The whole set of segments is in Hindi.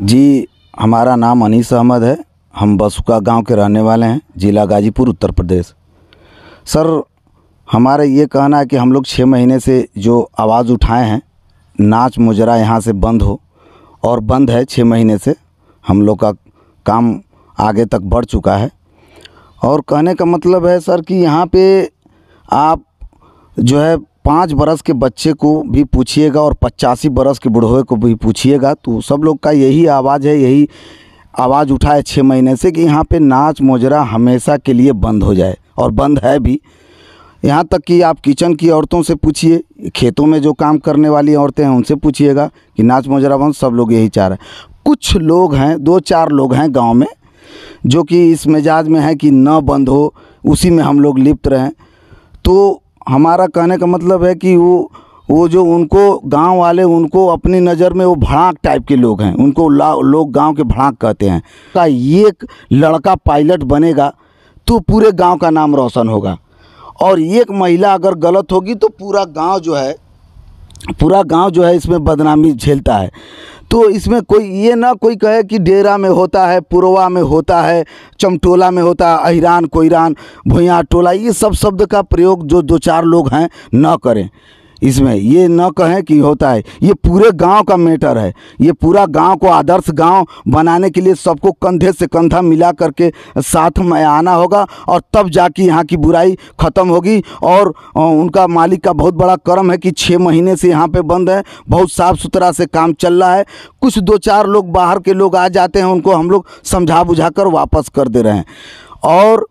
जी हमारा नाम अनीस अहमद है हम बसुका गांव के रहने वाले हैं ज़िला गाज़ीपुर उत्तर प्रदेश सर हमारा ये कहना है कि हम लोग छः महीने से जो आवाज़ उठाए हैं नाच मुजरा यहाँ से बंद हो और बंद है छः महीने से हम लोग का काम आगे तक बढ़ चुका है और कहने का मतलब है सर कि यहाँ पे आप जो है पाँच बरस के बच्चे को भी पूछिएगा और पचासी बरस के बुढ़वे को भी पूछिएगा तो सब लोग का यही आवाज़ है यही आवाज़ उठा है छः महीने से कि यहाँ पे नाच मोजरा हमेशा के लिए बंद हो जाए और बंद है भी यहाँ तक कि आप किचन की औरतों से पूछिए खेतों में जो काम करने वाली औरतें हैं उनसे पूछिएगा कि नाच मोजरा बंद सब लोग यही चाह रहे हैं कुछ लोग हैं दो चार लोग हैं गाँव में जो कि इस मिजाज में है कि न बंद हो उसी में हम लोग लिप्त रहें तो हमारा कहने का मतलब है कि वो वो जो उनको गांव वाले उनको अपनी नज़र में वो भड़ाक टाइप के लोग हैं उनको लोग गांव के भड़ाक कहते हैं का ये लड़का पायलट बनेगा तो पूरे गांव का नाम रोशन होगा और एक महिला अगर गलत होगी तो पूरा गांव जो है पूरा गांव जो है इसमें बदनामी झेलता है तो इसमें कोई ये ना कोई कहे कि डेरा में होता है पुरवा में होता है चमटोला में होता है अहिरान कोईरान भुया टोला ये सब शब्द का प्रयोग जो दो चार लोग हैं ना करें इसमें ये न कहें कि होता है ये पूरे गांव का मैटर है ये पूरा गांव को आदर्श गांव बनाने के लिए सबको कंधे से कंधा मिला करके साथ में आना होगा और तब जाके यहाँ की बुराई ख़त्म होगी और उनका मालिक का बहुत बड़ा कर्म है कि छः महीने से यहाँ पे बंद है बहुत साफ़ सुथरा से काम चल रहा है कुछ दो चार लोग बाहर के लोग आ जाते हैं उनको हम लोग समझा बुझा कर वापस कर दे रहे हैं और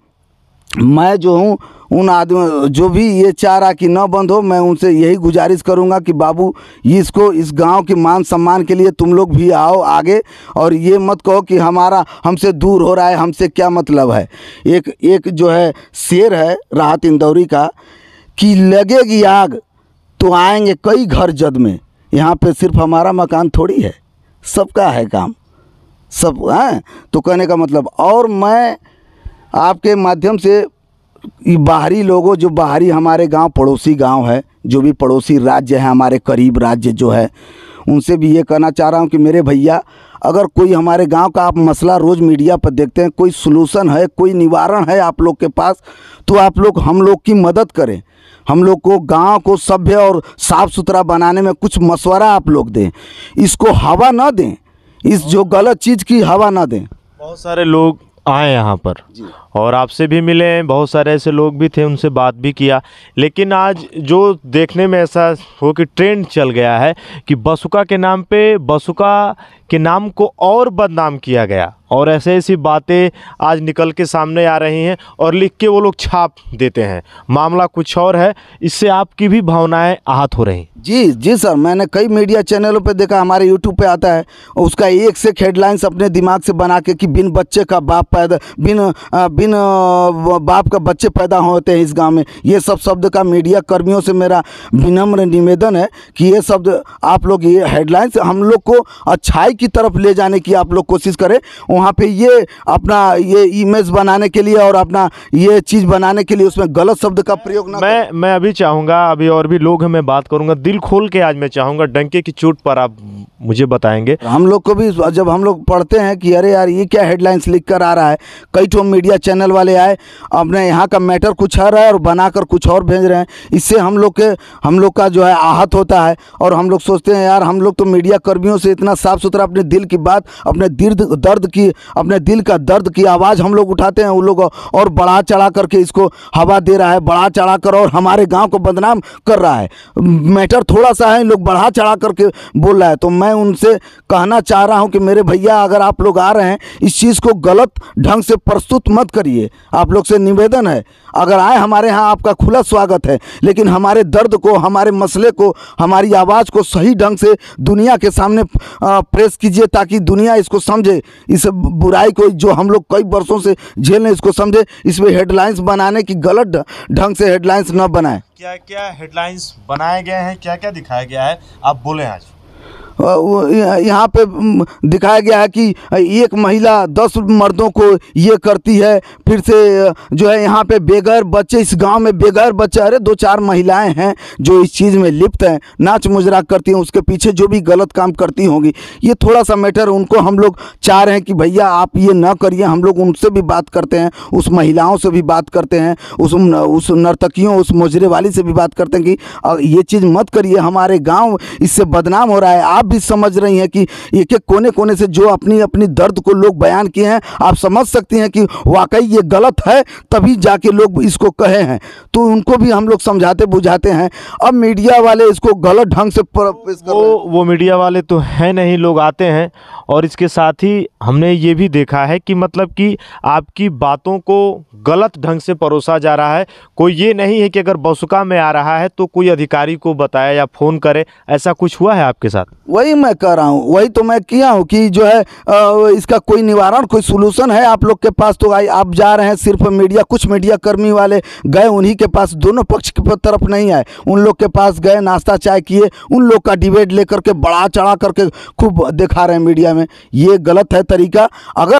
मैं जो हूँ उन आदमी जो भी ये चाह रहा कि न बंद हो मैं उनसे यही गुजारिश करूँगा कि बाबू इसको इस गांव के मान सम्मान के लिए तुम लोग भी आओ आगे और ये मत कहो कि हमारा हमसे दूर हो रहा है हमसे क्या मतलब है एक एक जो है शेर है राहत इंदौरी का कि लगेगी आग तो आएंगे कई घर जद में यहाँ पे सिर्फ हमारा मकान थोड़ी है सबका है काम सब हैं तो कहने का मतलब और मैं आपके माध्यम से बाहरी लोगों जो बाहरी हमारे गांव पड़ोसी गांव है जो भी पड़ोसी राज्य है हमारे करीब राज्य जो है उनसे भी ये कहना चाह रहा हूँ कि मेरे भैया अगर कोई हमारे गांव का आप मसला रोज़ मीडिया पर देखते हैं कोई सलूशन है कोई निवारण है आप लोग के पास तो आप लोग हम लोग की मदद करें हम लोग को गांव को सभ्य और साफ़ सुथरा बनाने में कुछ मशवरा आप लोग दें इसको हवा ना दें इस जो गलत चीज़ की हवा ना दें बहुत सारे लोग आए यहाँ पर और आपसे भी मिले बहुत सारे ऐसे लोग भी थे उनसे बात भी किया लेकिन आज जो देखने में ऐसा हो कि ट्रेंड चल गया है कि बसुका के नाम पे बसुका के नाम को और बदनाम किया गया और ऐसे ऐसी बातें आज निकल के सामने आ रही हैं और लिख के वो लोग छाप देते हैं मामला कुछ और है इससे आपकी भी भावनाएं आहत हो रही जी जी सर मैंने कई मीडिया चैनलों पे देखा हमारे यूट्यूब पे आता है उसका एक से हेडलाइंस अपने दिमाग से बना के कि बिन बच्चे का बाप पैदा बिन बिन दिन बाप का बच्चे पैदा होते हैं इस गांव में ये सब शब्द का मीडिया कर्मियों से मेरा विनम्र निवेदन है कि ये शब्द आप लोग ये हेडलाइंस हम लोग को अच्छाई की तरफ ले जाने की आप लोग कोशिश करें वहाँ पे ये अपना ये इमेज बनाने के लिए और अपना ये चीज़ बनाने के लिए उसमें गलत शब्द का प्रयोग ना मैं मैं अभी चाहूँगा अभी और भी लोग हमें बात करूँगा दिल खोल के आज मैं चाहूँगा डंके की चोट पर आप मुझे बताएंगे हम लोग को भी जब हम लोग पढ़ते हैं कि अरे यार ये क्या हेडलाइंस लिख कर आ रहा है कई ठो मीडिया चैनल वाले आए अपने यहाँ का मैटर कुछ हर है और बनाकर कुछ और भेज रहे हैं इससे हम लोग के हम लोग का जो है आहत होता है और हम लोग सोचते हैं यार हम लोग तो मीडिया कर्मियों से इतना साफ़ सुथरा अपने दिल की बात अपने दर्द दर्द की अपने दिल का दर्द की आवाज़ हम लोग उठाते हैं उन लोग और बढ़ा चढ़ा करके इसको हवा दे रहा है बढ़ा चढ़ा कर और हमारे गाँव को बदनाम कर रहा है मैटर थोड़ा सा है लोग बढ़ा चढ़ा करके बोल रहा है तो मैं उनसे कहना चाह रहा हूँ कि मेरे भैया अगर आप लोग आ रहे हैं इस चीज़ को गलत ढंग से प्रस्तुत मत करिए आप लोग से निवेदन है अगर आए हमारे यहाँ आपका खुला स्वागत है लेकिन हमारे दर्द को हमारे मसले को हमारी आवाज़ को सही ढंग से दुनिया के सामने प्रेस कीजिए ताकि दुनिया इसको समझे इस बुराई को जो हम लोग कई वर्षों से झेल रहे इसको समझे इसमें हेडलाइंस बनाने की गलत ढंग से हेडलाइंस न बनाए क्या क्या हेडलाइंस बनाए गए हैं क्या क्या दिखाया गया है आप बोले आज यहाँ पे दिखाया गया है कि एक महिला दस मर्दों को ये करती है फिर से जो है यहाँ पे बेघर बच्चे इस गांव में बेघर बच्चे अरे दो चार महिलाएं हैं जो इस चीज़ में लिप्त हैं नाच मुजरा करती हैं उसके पीछे जो भी गलत काम करती होंगी ये थोड़ा सा मैटर उनको हम लोग चाह रहे हैं कि भैया आप ये ना करिए हम लोग उनसे भी बात करते हैं उस महिलाओं से भी बात करते हैं उस उस नर्तकियों उस मुजरे वाली से भी बात करते हैं कि ये चीज़ मत करिए हमारे गाँव इससे बदनाम हो रहा है आप भी समझ रही हैं कि एक एक कोने कोने से जो अपनी अपनी दर्द को लोग बयान किए हैं आप समझ सकती हैं कि वाकई ये गलत है तभी जाके लोग इसको कहे हैं तो उनको भी हम लोग समझाते बुझाते हैं अब मीडिया वाले इसको गलत ढंग से पेश वो, वो मीडिया वाले तो हैं नहीं लोग आते हैं और इसके साथ ही हमने ये भी देखा है कि मतलब कि आपकी बातों को गलत ढंग से परोसा जा रहा है कोई ये नहीं है कि अगर बसुका में आ रहा है तो कोई अधिकारी को बताया या फ़ोन करे ऐसा कुछ हुआ है आपके साथ वही मैं कह रहा हूँ वही तो मैं किया हूँ कि जो है इसका कोई निवारण कोई सोलूशन है आप लोग के पास तो भाई आप जा रहे हैं सिर्फ मीडिया कुछ मीडिया कर्मी वाले गए उन्हीं के पास दोनों पक्ष की तरफ नहीं आए उन लोग के पास गए नाश्ता चाय किए उन लोग का डिबेट लेकर के बड़ा चढ़ा करके खूब दिखा रहे हैं मीडिया में ये गलत है तरीका अगर